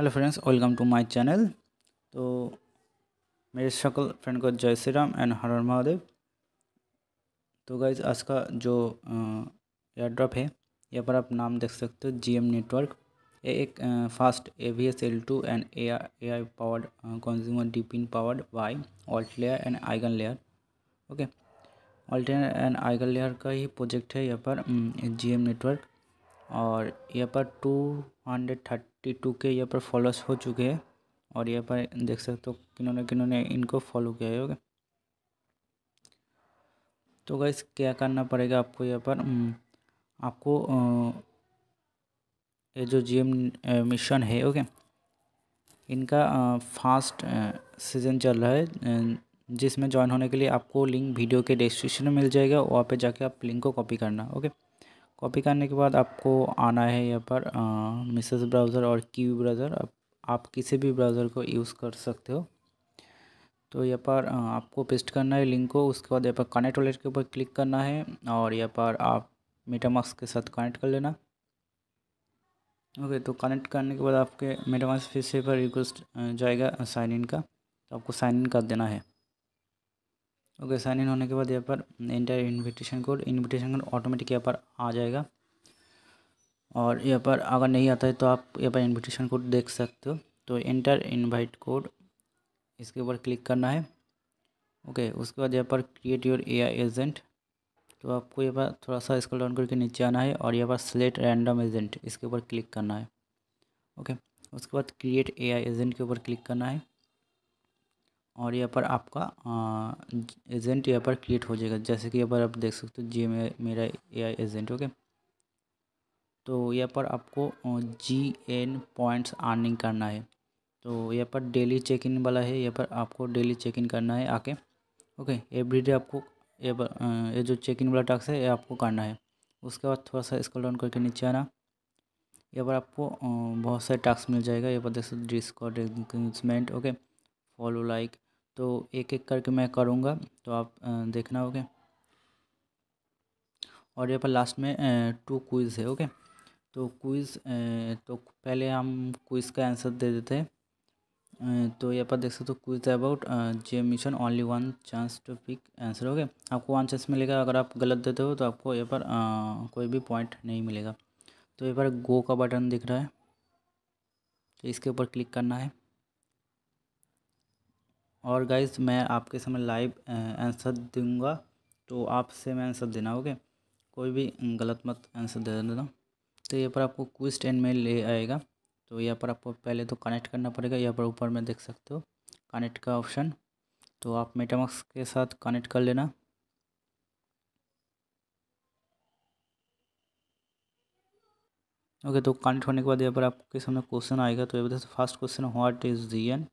Hello friends welcome to my channel तो मेरे सकल फ्रेंड को जय श्री राम एंड हर महादेव तो गाइज आज का जो एयर ड्रॉप है यहाँ पर आप नाम देख सकते हो जीएम नेटवर्क ये एक fast A V S L two and A I powered consumer DePIN powered by alt layer and Eigen layer okay alt and Eigen layer का ही प्रोजेक्ट है यहाँ पर जी एम नेटवर्क और यहाँ पर टू हंड्रेड टी टू के यहाँ पर फॉलोअर्स हो चुके हैं और यहाँ पर देख सकते हो किन्होंने किन्होंने इनको फॉलो किया है ओके तो गैस क्या करना पड़ेगा आपको यहाँ पर हम्म, आपको ये जो जी मिशन है ओके इनका फास्ट सीज़न चल रहा है जिसमें ज्वाइन होने के लिए आपको लिंक वीडियो के डिस्क्रिप्शन में मिल जाएगा वहाँ पे जाके आप लिंक को कॉपी करना ओके कॉपी करने के बाद आपको आना है यहाँ पर मिसेस ब्राउज़र और की ब्राउज़र आप, आप किसी भी ब्राउज़र को यूज़ कर सकते हो तो यहाँ पर आपको पेस्ट करना है लिंक को उसके बाद यहाँ पर कनेक्ट वॉलेट के ऊपर क्लिक करना है और यहाँ पर आप मेटामास्क के साथ कनेक्ट कर लेना ओके तो कनेक्ट करने के बाद आपके मेटामास्क फिर से पर रिक्वेस्ट जाएगा साइन इन का तो आपको साइन इन कर देना है ओके साइन इन होने के बाद यहाँ पर enter invitation code invitation code automatic यहाँ पर आ जाएगा और यहाँ पर अगर नहीं आता है तो आप यहाँ पर इन्विटेशन कोड देख सकते हो तो इंटर इनवाइट कोड इसके ऊपर क्लिक करना है ओके उसके बाद यहाँ पर क्रिएट योर ए एजेंट तो आपको यहाँ पर थोड़ा सा स्क्रॉल डाउन करके नीचे आना है और यहाँ पर सिलेक्ट रैंडम एजेंट इसके ऊपर क्लिक करना है ओके उसके बाद क्रिएट ए एजेंट के ऊपर क्लिक करना है और यहाँ पर आपका एजेंट यहाँ पर क्रिएट हो जाएगा जैसे कि यहाँ पर आप देख सकते हो जी मे मेरा ए एजेंट ओके तो यहाँ पर आपको जी एन पॉइंट्स अर्निंग करना है तो यहाँ पर डेली चेक इन वाला है यहाँ पर आपको डेली चेक इन करना है आके ओके एवरीडे आपको ये जो चेक इन वाला टास्क है ये आपको करना है उसके बाद थोड़ा सा स्क्रॉल डाउन करके नीचे आना यहाँ पर आपको बहुत सारे टास्क मिल जाएगा यहाँ पर देख सकते डिस्कॉर्ड ओके फॉलो लाइक तो एक एक करके मैं करूँगा तो आप देखना ओके और यहाँ पर लास्ट में टू क्विज़ है ओके तो क्विज़ तो पहले हम क्विज़ का आंसर दे देते हैं तो यहाँ पर देख सकते हो quiz about G mission only one chance to pick answer okay आपको वन चांस मिलेगा अगर आप गलत देते हो तो आपको यहाँ पर कोई भी पॉइंट नहीं मिलेगा तो यहाँ पर गो का बटन दिख रहा है तो इसके ऊपर क्लिक करना है और गाइज मैं आपके समय लाइव आंसर दूंगा तो आपसे मैं आंसर देना ओके कोई भी गलत मत आंसर दे देना तो यहाँ पर आपको क्विस्ट एंड में ले आएगा तो यहाँ पर आपको पहले तो कनेक्ट करना पड़ेगा यहाँ पर ऊपर में देख सकते हो कनेक्ट का ऑप्शन तो आप मेटामक्स के साथ कनेक्ट कर लेना ओके तो कनेक्ट होने के बाद यहाँ पर आपके सामने क्वेश्चन आएगा तो ये बताए first question what is the N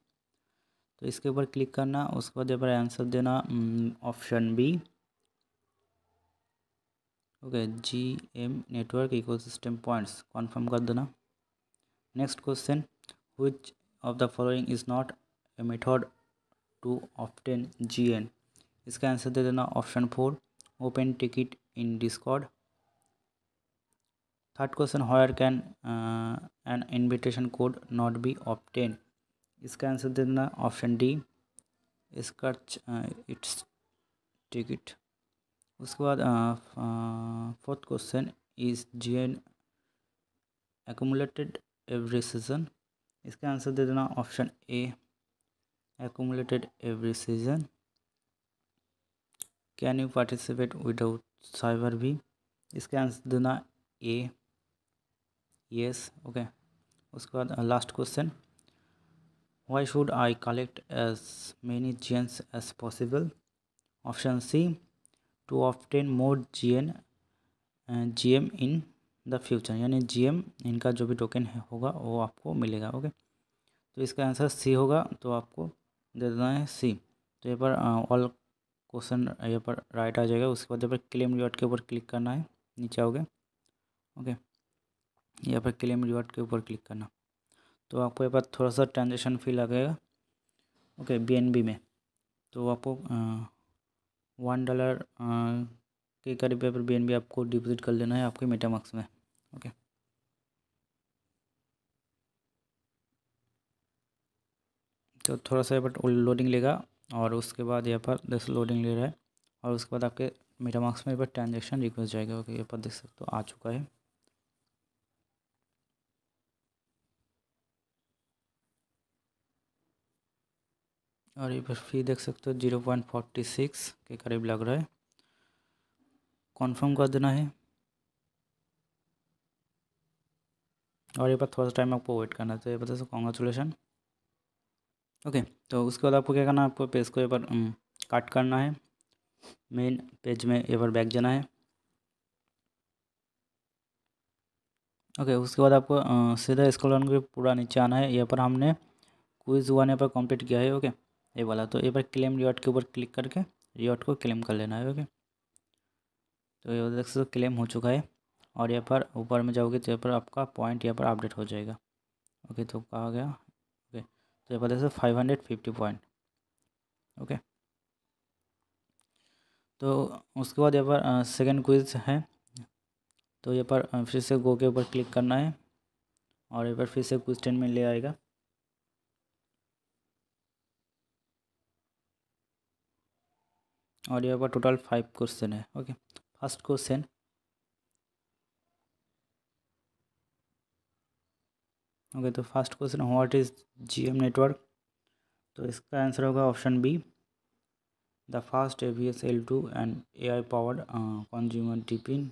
तो इसके ऊपर क्लिक करना उसके बाद यहाँ पर आंसर देना hmm, option B okay G M network ecosystem points confirm कर देना next question of the following is not a method to obtain G N इसका आंसर दे देना option four open ticket in Discord third question here can an invitation code not be obtain इसका answer दे देना option D इसका it's ticket उसके बाद fourth question is G N accumulated every season इसका आंसर दे देना option A accumulated every season can you participate without cyber भी इसका आंसर देना ए यस ओके उसके बाद last question why I collect as i G N as possible option C to c more G N G M in the future यानी G M इनका जो भी token है होगा वो आपको मिलेगा ओके तो इसका आंसर सी होगा तो आपको दे देना है सी तो ये पर ऑल क्वेश्चन यहाँ पर uh, राइट आ जाएगा उसके बाद यहाँ पर क्लेम रिवॉर्ड के ऊपर क्लिक करना है नीचे आओगे ओके यहाँ पर क्लेम रिवॉर्ड के ऊपर क्लिक करना तो आपको यहाँ पर थोड़ा सा ट्रांजेक्शन फ़ी लगेगा ओके बी में तो आपको वन डॉलर के करीब यहाँ पर बी आपको डिपॉजिट कर लेना है आपके मेटामार्क्स में ओके तो थोड़ा सा यहाँ पर लोडिंग लेगा और उसके बाद यहाँ पर दस लोडिंग ले रहा है और उसके बाद आपके मेटामार्क्स में यहाँ पर ट्रांजेक्शन रिक्वेस्ट जाएगा ओके यहाँ पर देख सकते हो आ चुका है और ये फी देख सकते हो जीरो पॉइंट फोर्टी सिक्स के करीब लग रहा है कंफर्म कर देना है और ये पर थोड़ा सा टाइम आपको वेट करना है तो ये बता सकते कॉन्ग्रेचुलेसन ओके तो उसके बाद आपको क्या करना है आपको पेज को एक बार काट हम्म, करना है मेन पेज में एक बार बैक जाना है ओके उसके बाद आपको सीधा स्कॉलर करके पूरा नीचे आना है यहाँ पर हमने क्विज वन यहाँ पर कंप्लीट किया है ओके ये वाला तो एक बार क्लेम रिवॉर्ड के ऊपर क्लिक करके रिवॉर्ड को क्लेम कर लेना है ओके तो ये देख सकते हो क्लेम हो चुका है और यहाँ पर ऊपर में जाओगे तो यहाँ पर आपका पॉइंट यहाँ पर अपडेट हो जाएगा ओके तो कहा गया ओके तो यहाँ पर देख सकते five hundred fifty point okay तो उसके बाद यहाँ पर सेकेंड क्विज है तो यहाँ पर फिर से गो के ऊपर क्लिक करना है और यहाँ पर फिर से क्वेश्चन में ले आएगा और ये पर टोटल फाइव क्वेश्चन है ओके फर्स्ट क्वेश्चन ओके तो first question what is GM network तो इसका आंसर होगा option B the fast A V S L two and A I powered consumer DePIN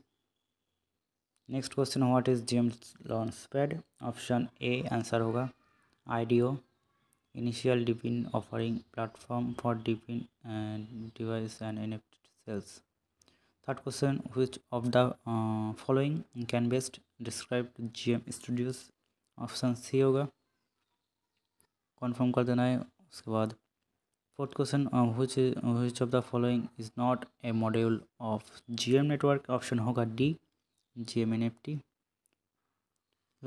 next question what is GM launchpad option A answer होगा IDO initial DeFin offering platform for DeFin and device and NFT sales. Third question which of the uh, following can best describe GM Studios option C होगा confirm कर देना है उसके बाद fourth question which which of the following is not a module of G M network option होगा D G M N F T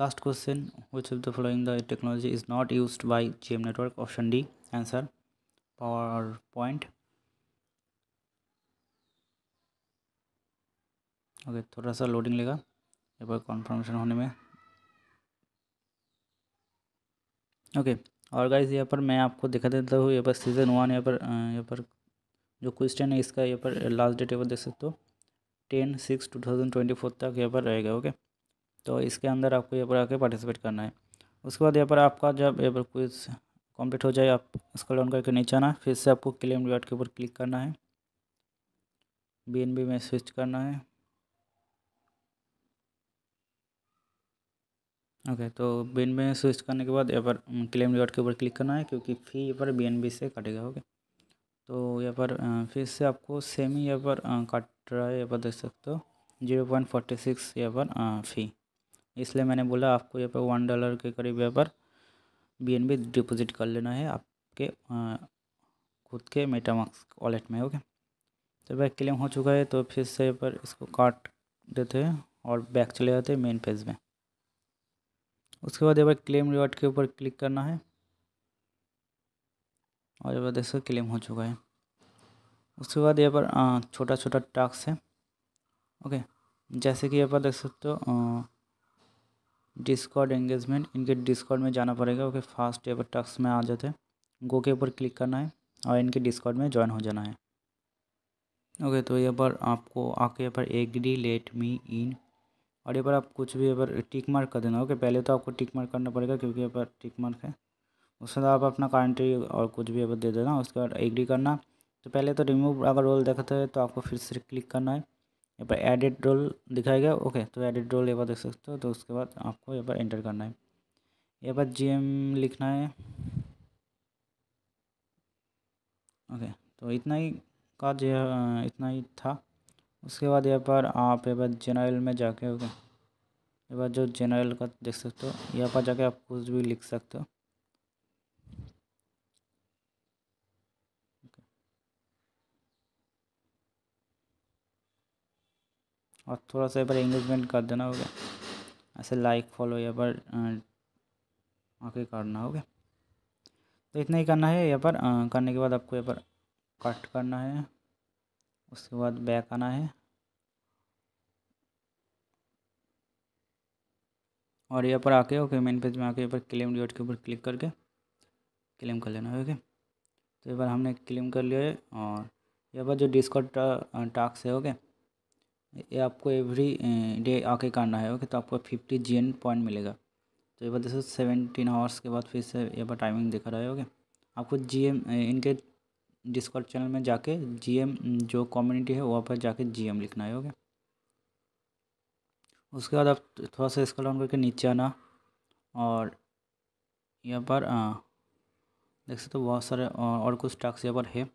Last question Which of the following the technology is not used by GM network? Option D. Answer PowerPoint. Okay okay, थोड़ा सा loading लेगा एक बार conformation होने में okay okay, और guys यहाँ पर मैं आपको दिखा देता हूँ यहाँ पर सीज़न वन यहाँ पर यहाँ पर जो क्वेश्चन है इसका यहाँ पर लास्ट डेट यहाँ पर देख सकते हो ten six two thousand twenty four तक यहाँ पर रहेगा ओके okay? तो इसके अंदर आपको यहाँ पर आके पार्टिसिपेट करना है उसके बाद यहाँ पर आपका जब यहाँ पर कुछ कंप्लीट हो जाए आप उसको डाउन करके नीचे आना फिर से आपको क्लेम रिवार्ड के ऊपर क्लिक करना है बी में स्विच करना है ओके तो बी में स्विच करने के बाद यहाँ पर क्लेम रिवार्ड के ऊपर क्लिक करना है क्योंकि फ़ी यहाँ पर बी से कटेगा ओके तो यहाँ पर फिर से आपको सेम ही यहाँ पर काट रहा है यहाँ पर देख सकते हो जीरो पॉइंट फोर्टी सिक्स यहाँ पर फ़ी इसलिए मैंने बोला आपको यहाँ पर वन डॉलर के करीब यहाँ पर बी डिपॉजिट कर लेना है आपके खुद के मेटामार्क्स वॉलेट में ओके तो बैक क्लेम हो चुका है तो फिर से पर इसको काट देते हैं और बैक चले जाते हैं मेन पेज में उसके बाद यहाँ पर क्लेम रिवार्ड के ऊपर क्लिक करना है और यहाँ पर देख सकते क्लेम हो चुका है उसके बाद यहाँ पर छोटा छोटा टास्क है ओके जैसे कि यहाँ पर देख सकते हो डिस्कॉर्ड एंगेजमेंट इनके डिस्कॉर्ड में जाना पड़ेगा ओके फास्ट एवर टक्स में आ जाते हैं गो के ऊपर क्लिक करना है और इनके डिस्कॉर्ड में ज्वाइन हो जाना है ओके तो यहाँ पर आपको आके यहाँ पर एग्री लेट मी इन और यहाँ पर आप कुछ भी यहाँ पर टिक मार्क कर देना ओके पहले तो आपको टिक मार्क करना पड़ेगा क्योंकि यहाँ पर टिक मार्क है उसके बाद आप अपना कंट्री और कुछ भी यहाँ पर दे देना उसके बाद एग्री करना तो पहले तो रिमूव अगर रोल देखते हैं तो आपको फिर से क्लिक करना है यहाँ पर एडिट रोल दिखाया गया ओके तो एडिट रोल यहाँ पर देख सकते हो तो उसके बाद आपको यहाँ पर एंटर करना है यहाँ पर जीएम लिखना है ओके तो इतना ही का जो इतना ही था उसके बाद यहाँ पर आप यहाँ पर जनरल में जाके ओके यहाँ पर जो जनरल का देख सकते हो यहाँ पर जाके आप कुछ भी लिख सकते हो और थोड़ा सा पर एंगेजमेंट कर देना होगा ऐसे लाइक फॉलो यहाँ पर आके करना होगा तो इतना ही करना है यहाँ पर करने के बाद आपको यहाँ पर कट करना है उसके बाद बैक आना है और यहाँ पर आके ओके मेन पेज में आके यहाँ पर क्लेम डॉट के ऊपर क्लिक करके क्लेम कर लेना है ओके तो ये बार हमने क्लेम कर लिया है और यहाँ पर जो डिस्काउंट टास्क है ओके ये आपको एवरी डे आके करना है ओके तो आपको फिफ्टी जी एन पॉइंट मिलेगा तो ये बार देखो सेवेंटीन आवर्स के बाद फिर से ये बार टाइमिंग देखा रहा है ओके आपको जी एम इनके डिस्कॉर्ड चैनल में जाके जी एम जो कम्युनिटी है वहाँ पर जाके जी एम लिखना है ओके उसके बाद आप थोड़ा सा इसका डाउन करके नीचे आना और यहाँ पर देख सकते हो तो बहुत सारे और, और कुछ टास्क यहाँ पर है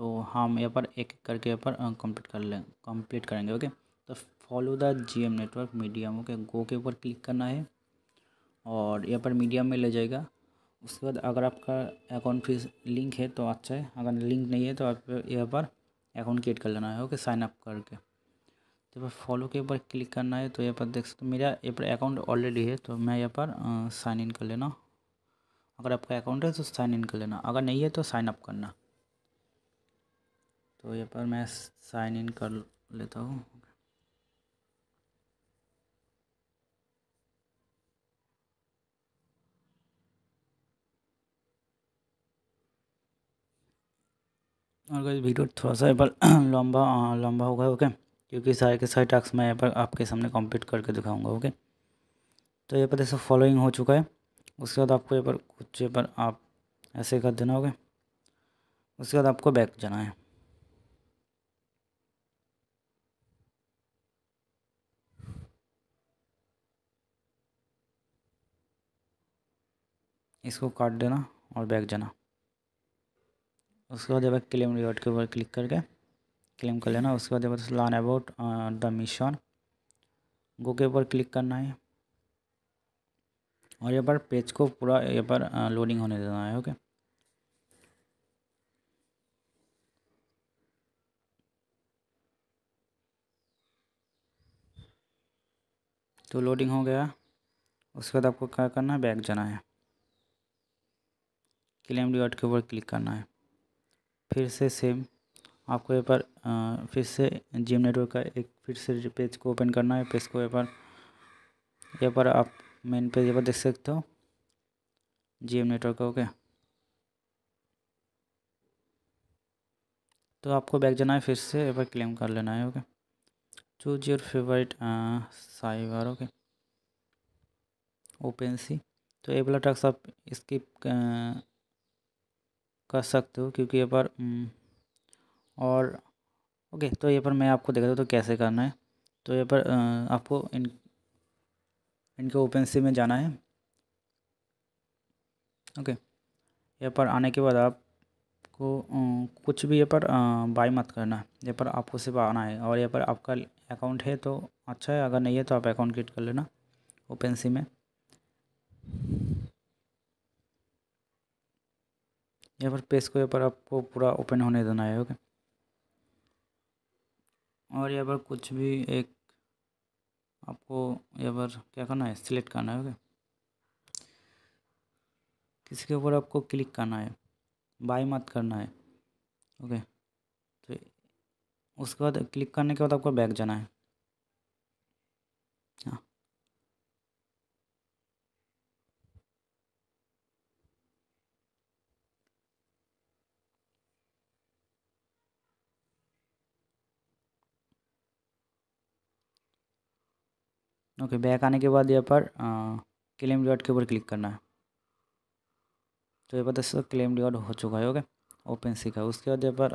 तो हम यहाँ पर एक एक करके यहाँ पर कंप्लीट कर लें कंप्लीट करेंगे ओके तो follow the G M network Medium okay go के ऊपर क्लिक करना है और यहाँ पर मीडियम में ले जाएगा उसके बाद अगर आपका अकाउंट फीस लिंक है तो अच्छा है अगर लिंक नहीं है तो आप यहाँ पर अकाउंट क्रिएट कर लेना है ओके साइन अप करके तो पर फॉलो के ऊपर क्लिक करना है तो यहाँ पर देख सकते मेरा यहाँ पर अकाउंट ऑलरेडी है तो मैं यहाँ पर साइन इन कर लेना अगर आपका अकाउंट है तो साइन इन कर लेना अगर नहीं है तो साइन अप करना तो यहाँ पर मैं साइन इन कर लेता हूँ और गई वीडियो थोड़ा सा यहाँ पर लंबा लंबा होगा ओके क्योंकि सारे के सारे टास्क मैं यहाँ पर आपके सामने कंप्लीट करके दिखाऊंगा ओके तो यहाँ पर ऐसे फॉलोइंग हो चुका है उसके बाद आपको यहाँ पर कुछ यहाँ पर आप ऐसे कर देना ओके उसके बाद आपको बैक जाना है इसको काट देना और बैग जाना उसके बाद जब क्लेम रिवॉर्ड के ऊपर क्लिक करके क्लेम कर लेना उसके बाद जब learn about the mission go के ऊपर क्लिक करना है और यहाँ पर पेज को पूरा यहाँ पर लोडिंग uh, होने देना है ओके तो लोडिंग हो गया उसके बाद आपको क्या करना है बैग जाना है क्लेम डॉट के ऊपर क्लिक करना है फिर से सेम आपको यहाँ पर फिर से जिम नेटवर्क का एक फिर से पेज को ओपन करना है पेज को यहाँ पर यहाँ पर आप मेन पेज यहाँ पर देख सकते हो जी नेटवर्क का ओके तो आपको बैक जाना है फिर से यहाँ पर क्लेम कर लेना है okay choose your favourite cyber okay OpenSea तो ये वाला टैक्स आप स्किप कर सकते हो क्योंकि ये पर हम्म, और ओके तो ये पर मैं आपको देखा तो कैसे करना है तो ये पर आपको इन इनके ओपन सी में जाना है ओके यहाँ पर आने के बाद आपको कुछ भी ये पर बाई मत करना यहाँ पर आपको सिर्फ आना है और यहाँ पर आपका अकाउंट है तो अच्छा है अगर नहीं है तो आप अकाउंट क्रिएट कर लेना ओपन सी में यहाँ पर पेज को यहाँ पर आपको पूरा ओपन होने देना है ओके और यहाँ पर कुछ भी एक आपको यहाँ पर क्या करना है सिलेक्ट करना है ओके किसी के ऊपर आपको क्लिक करना है बाई मत करना है ओके तो उसके बाद क्लिक करने के बाद आपको बैक जाना है हाँ ओके बैक आने के बाद यहाँ पर क्लेम रिवॉर्ड के ऊपर क्लिक करना है तो ये पता दोस्तों क्लेम रिवॉर्ड हो चुका है ओके ओपन सीखा उसके बाद यहाँ पर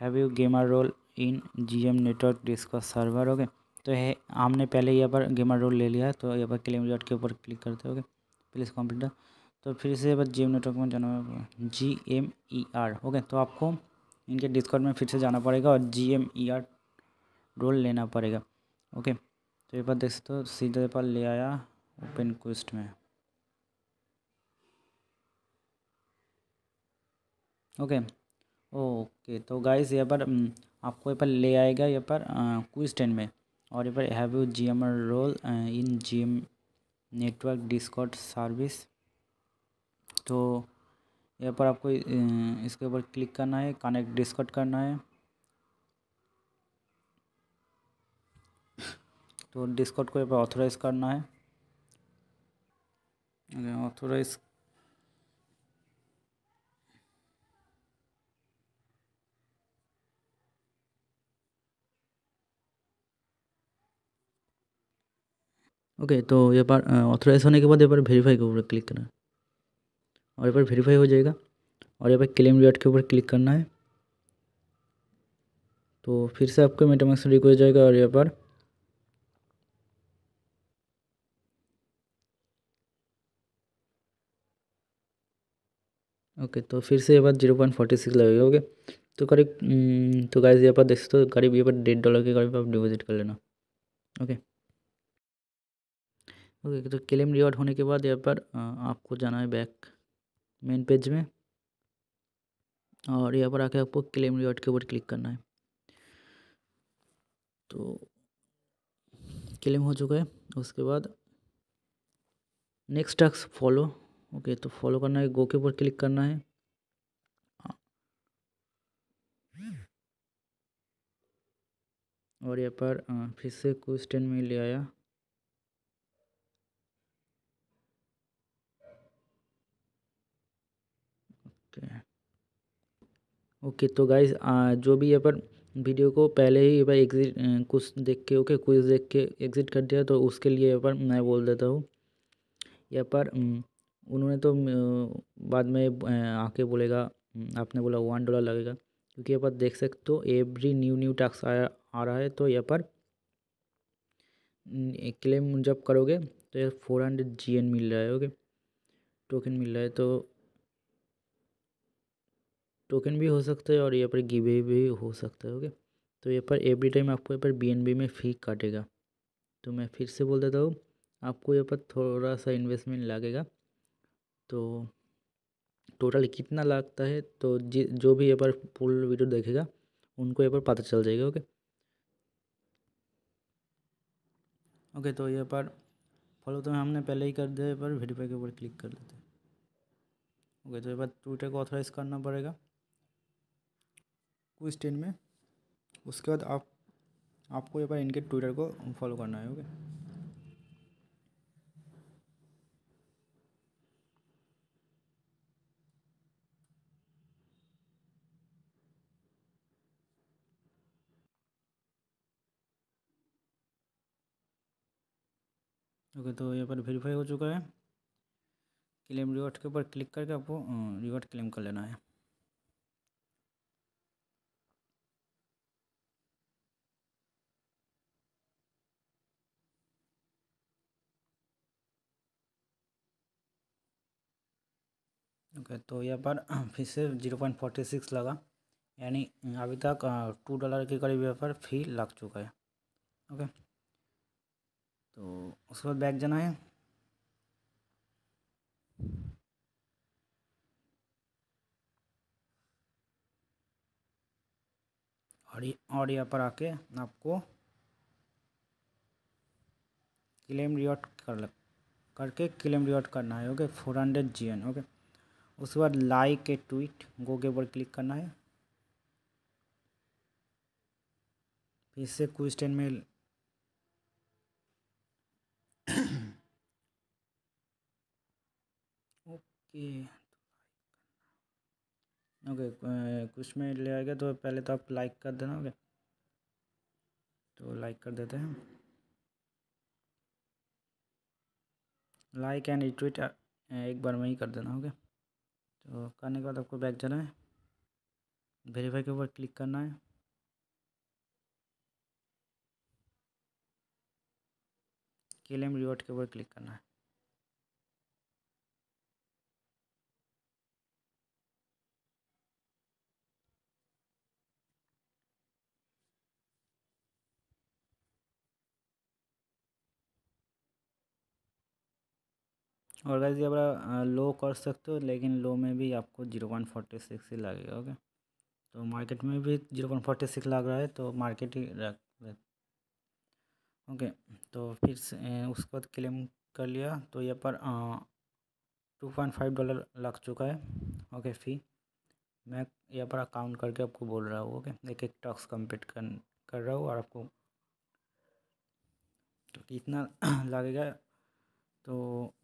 have you gamer role in G M network Discord server okay तो है हमने पहले यहाँ पर गेमर रोल ले लिया है तो यहाँ पर क्लेम रिवॉर्ड के ऊपर क्लिक करते ओके प्लीज़ कंप्लीट तो फिर से यहाँ पर जी एम नेटवर्क में जाना G M E R okay तो आपको इनके डिस्काउंट में फिर से जाना पड़ेगा और G M E R role लेना पड़ेगा ओके तो ये बार देख सकते हो सीधे पर ले आया ओपन क्विस्ट में ओके ओके तो गाइस यहाँ पर हम्म, आपको यहाँ पर ले आएगा यहाँ पर क्विज टेन में और यहाँ पर have you G M role in G M network Discord service तो यहाँ पर आपको इसके ऊपर क्लिक करना है कनेक्ट डिस्कॉट करना है तो डिस्काउट को ऑथोराइज करना है ऑथोराइज ओके तो ये बार ऑथोराइज होने के बाद ये बार वेरीफाई के ऊपर क्लिक करना है और ये बार वेरीफाई हो जाएगा और ये बार क्लेम रेट के ऊपर क्लिक करना है तो फिर से आपको मेटामैक्स रिक्वेस्ट जाएगा और यहाँ पर ओके तो फिर से ये बार जीरो पॉइंट फोर्टी सिक्स लगेगा ओके तो करीब हम्म, तो गाइज यहाँ पर देख सकते हो करीब यहाँ पर डेढ़ डॉलर के करीब आप डिपोजिट कर लेना ओके ओके तो क्लेम रिवॉर्ड होने के बाद यहाँ पर आपको जाना है बैक मेन पेज में और यहाँ पर आके आपको क्लेम रिवॉर्ड के ऊपर क्लिक करना है तो क्लेम हो चुका है उसके बाद नेक्स्ट टास्क फॉलो ओके तो फॉलो करना है गो के ऊपर क्लिक करना है और यहाँ पर फिर से क्वेश्चन में ले आया ओके ओके तो गाइज जो भी यहाँ पर वीडियो को पहले ही भाई एग्जिट कुछ देख के ओके कुछ देख के एग्ज़िट कर दिया तो उसके लिए यहाँ पर मैं बोल देता हूँ यहाँ पर उन्होंने तो बाद में आके बोलेगा आपने बोला वन डॉलर लगेगा क्योंकि यहाँ पर देख सकते हो एवरी न्यू न्यू टैक्स आ, आ रहा है तो यहाँ पर क्लेम जब करोगे तो ये फोर हंड्रेड जी एन मिल रहा है ओके टोकन मिल रहा है तो टोकन भी हो सकता है और यहाँ पर गिवे भी हो सकता है ओके तो यहाँ पर एवरी टाइम आपको यहाँ पर बी में फ़ी काटेगा तो मैं फिर से बोल देता हूँ आपको यहाँ पर थोड़ा सा इन्वेस्टमेंट लगेगा तो टोटल कितना लगता है तो जि जो भी एक बार फुल वीडियो देखेगा उनको एक बार पता चल जाएगा ओके ओके तो ये पर फॉलो तो हमने पहले ही कर दिया पर वेरीफाई के ऊपर क्लिक कर देते हैं ओके तो ये बार ट्विटर को ऑथराइज़ करना पड़ेगा कुछ टेन में उसके बाद आप आपको ये बार इनके ट्विटर को फॉलो करना है ओके ओके तो यहाँ पर वेरीफाई हो चुका है क्लेम रिवॉर्ड के ऊपर क्लिक करके आपको रिवॉर्ड क्लेम कर लेना है ओके तो यहाँ पर फिर से जीरो पॉइंट फोर्टी सिक्स लगा यानी अभी तक टू डॉलर के करीब यहाँ पर फी लग चुका है ओके तो उसके बाद बैक जाना है और ये और यहाँ पर आके आपको क्लेम रिवॉर्ड कर ल करके क्लेम रिवॉर्ड करना है okay four hundred G N okay उसके बाद लाइक ए ट्वीट गो के ऊपर क्लिक करना है फिर से कुछ में ओके ओके कुछ में ले आएगा तो पहले तो आप लाइक कर देना ओके तो लाइक कर देते हैं लाइक एंड रिट्वीट एक बार में ही कर देना ओके तो करने के बाद आपको बैक जाना है वेरीफाई के ऊपर क्लिक करना है क्लेम रिवॉर्ड के ऊपर क्लिक करना है और गाइज ये आप लो कर सकते हो लेकिन लो में भी आपको जीरो पॉइंट फोर्टी सिक्स ही लगेगा ओके तो मार्केट में भी जीरो पॉइंट फोर्टी सिक्स लग रहा है तो मार्केट ही रख ओके तो फिर उसके बाद क्लेम कर लिया तो ये पर टू पॉइंट फाइव डॉलर लग चुका है ओके फी मैं यहाँ पर अकाउंट करके आपको बोल रहा हूँ ओके एक एक टॉक्स कम्प्लीट कर कर रहा हूँ और आपको तो कितना लगेगा तो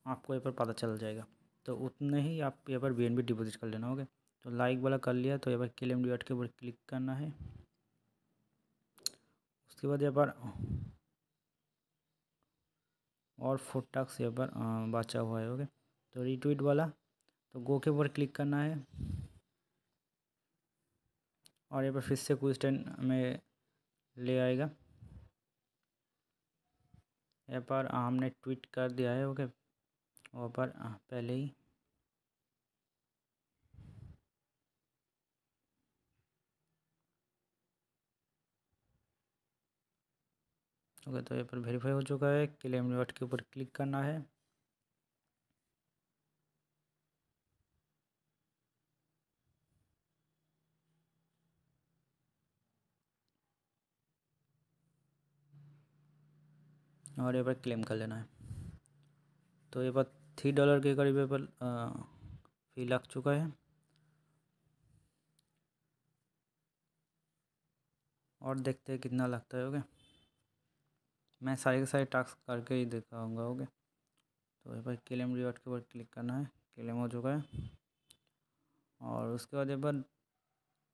आपको यहाँ पर पता चल जाएगा तो उतने ही आप यहाँ पर बी एन बी डिपोजिट कर लेना होगा तो लाइक वाला कर लिया तो यहाँ पर क्लेम डिवाइड के ऊपर क्लिक करना है उसके बाद यहाँ पर और फोर टैक्स यहाँ पर बचा हुआ है ओके तो रिट्वीट वाला तो गो के ऊपर क्लिक करना है और यहाँ पर फिर से कुछ टाइम में ले आएगा यहाँ पर हमने ट्वीट कर दिया है ओके वहाँ पर पहले ही ओके तो यहाँ पर वेरीफाई हो चुका है क्लेम रिवॉर्ड के ऊपर क्लिक करना है और ये पर क्लेम कर लेना है तो ये पर थ्री डॉलर के करीब ये पर फी लग चुका है और देखते हैं कितना लगता है ओके मैं सारे के सारे टास्क करके ही दिखाऊंगा ओके तो यहाँ पर क्लेम रिवॉर्ड के ऊपर क्लिक करना है क्लेम हो चुका है और उसके बाद यहाँ पर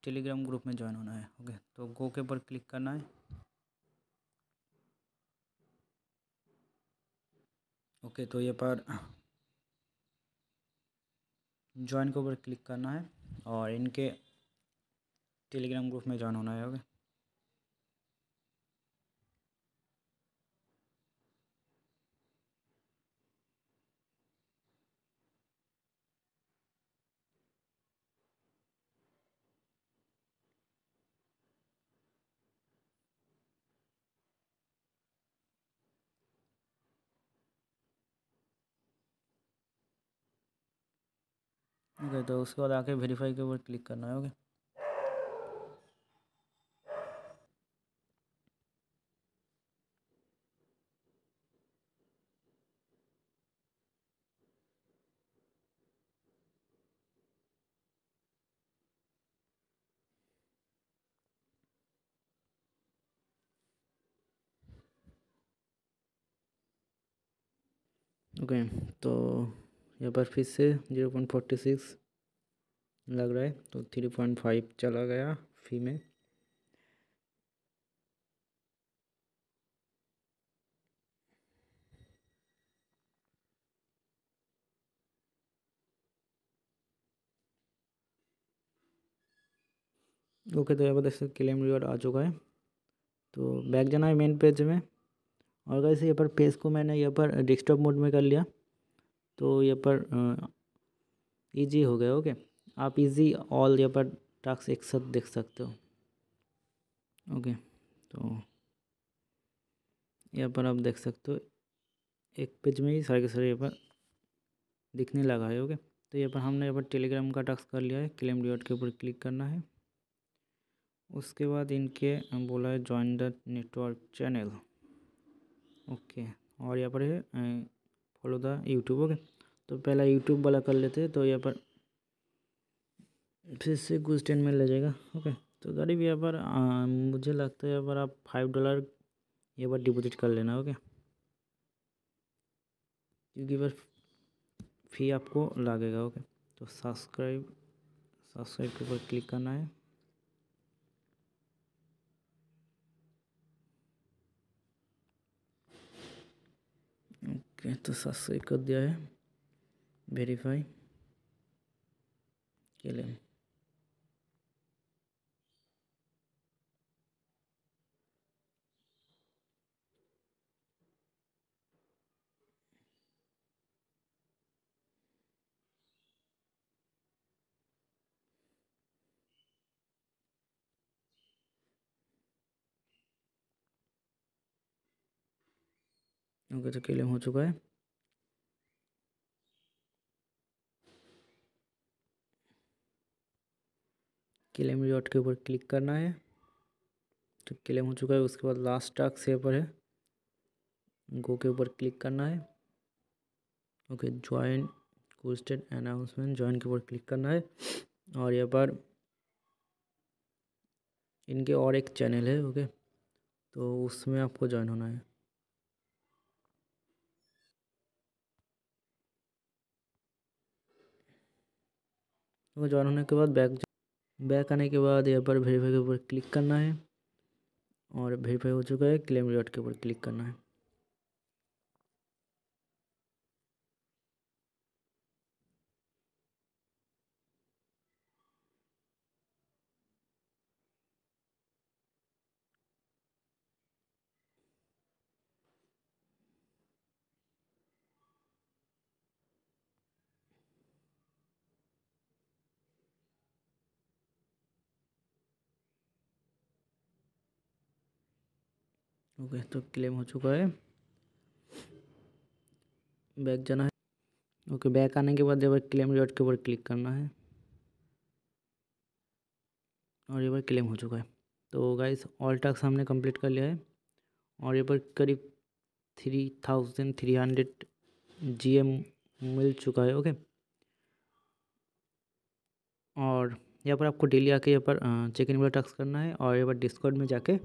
टेलीग्राम ग्रुप में ज्वाइन होना है ओके तो गो के ऊपर क्लिक करना है ओके तो ये पर ज्वाइन के ऊपर क्लिक करना है और इनके टेलीग्राम ग्रुप में ज्वाइन होना है ओके ओके तो उसके बाद आके वेरीफाई के ऊपर क्लिक करना है ओके ओके okay, तो यहाँ पर फिर से जीरो पॉइंट फोर्टी सिक्स लग रहा है तो थ्री पॉइंट फाइव चला गया फी में ओके तो यहाँ पर देख सकते क्लेम रिवॉर्ड आ चुका है तो बैक जाना है मेन पेज में और कैसे यहाँ पर पेज को मैंने यहाँ पर डेस्कटॉप मोड में कर लिया तो यहाँ पर इजी हो गया ओके आप इजी ऑल यहाँ पर टास्क एक साथ देख सकते हो ओके तो यहाँ पर आप देख सकते हो एक पेज में ही सारे के सारे यहाँ पर दिखने लगा है ओके तो यहाँ पर हमने यहाँ पर टेलीग्राम का टास्क कर लिया है क्लेम डॉट के ऊपर क्लिक करना है उसके बाद इनके बोला है join the network channel okay और यहाँ पर है फॉलो द यूट्यूब ओके तो पहला यूट्यूब वाला कर लेते हैं तो यहाँ पर फिर से कुछ टेन में ले जाएगा ओके तो गरीब यहाँ पर मुझे लगता है यहाँ पर आप फाइव डॉलर यहाँ पर डिपोज़िट कर लेना ओके क्योंकि बस फी आपको लगेगा ओके तो सब्सक्राइब सब्सक्राइब के ऊपर क्लिक करना है ओके तो सब्सक्राइब कर दिया है वेरीफाई के लिए ओके तो क्लेम हो चुका है क्लेम रिजॉर्ट के ऊपर क्लिक करना है तो क्लेम हो चुका है उसके बाद लास्ट टास्क से पर है गो के ऊपर क्लिक करना है ओके ज्वाइन कोस्टेड अनाउंसमेंट ज्वाइन के ऊपर क्लिक करना है और यहाँ पर इनके और एक चैनल है ओके तो उसमें आपको ज्वाइन होना है वो ज्वाइन होने के बाद बैक बैक आने के बाद यहाँ पर वेरीफाई के ऊपर क्लिक करना है और वेरीफाई हो चुका है क्लेम रिवॉर्ड के ऊपर क्लिक करना है ओके तो क्लेम हो चुका है बैक जाना है ओके बैक आने के बाद एक बार क्लेम रिवॉर्ड के ऊपर क्लिक करना है और ये बार क्लेम हो चुका है तो गाइस ऑल टास्क हमने कंप्लीट कर लिया है और ये पर करीब three thousand three hundred G M मिल चुका है ओके और यहाँ पर आपको डेली आके यहाँ पर चेक इन वाला टास्क करना है और यहाँ पर डिस्काउंट में जाके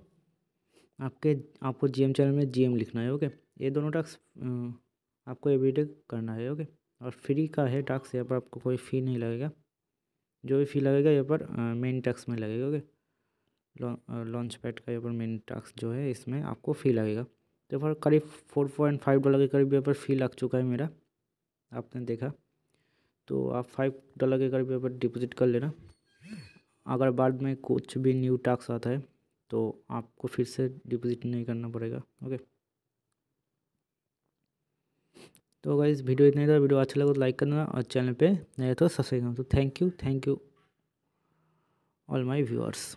आपके आपको जी चैनल में जी लिखना है ओके ये दोनों टास्क आपको एवरीडे करना है ओके और फ्री का है टास्क यहाँ पर आपको कोई फ़ी नहीं लगेगा जो भी फ़ी लगेगा यहाँ पर मेन टास्क में लगेगा ओके लॉन्च पैड का यहाँ पर मेन टास्क जो है इसमें आपको फ़ी लगेगा तो पर करीब फोर पॉइंट फाइव डॉलर के करीब यहाँ पर फ़ी लग चुका है मेरा आपने देखा तो आप फाइव डॉलर के करीब यहाँ पर डिपोजिट कर लेना अगर बाद में कुछ भी न्यू टास्क आता है तो आपको फिर से डिपोज़िट नहीं करना पड़ेगा ओके तो अगर इस वीडियो इतना ही था वीडियो अच्छा लगा तो लाइक करना और चैनल पे नया तो सब्सक्राइब करना तो thank you thank you all my viewers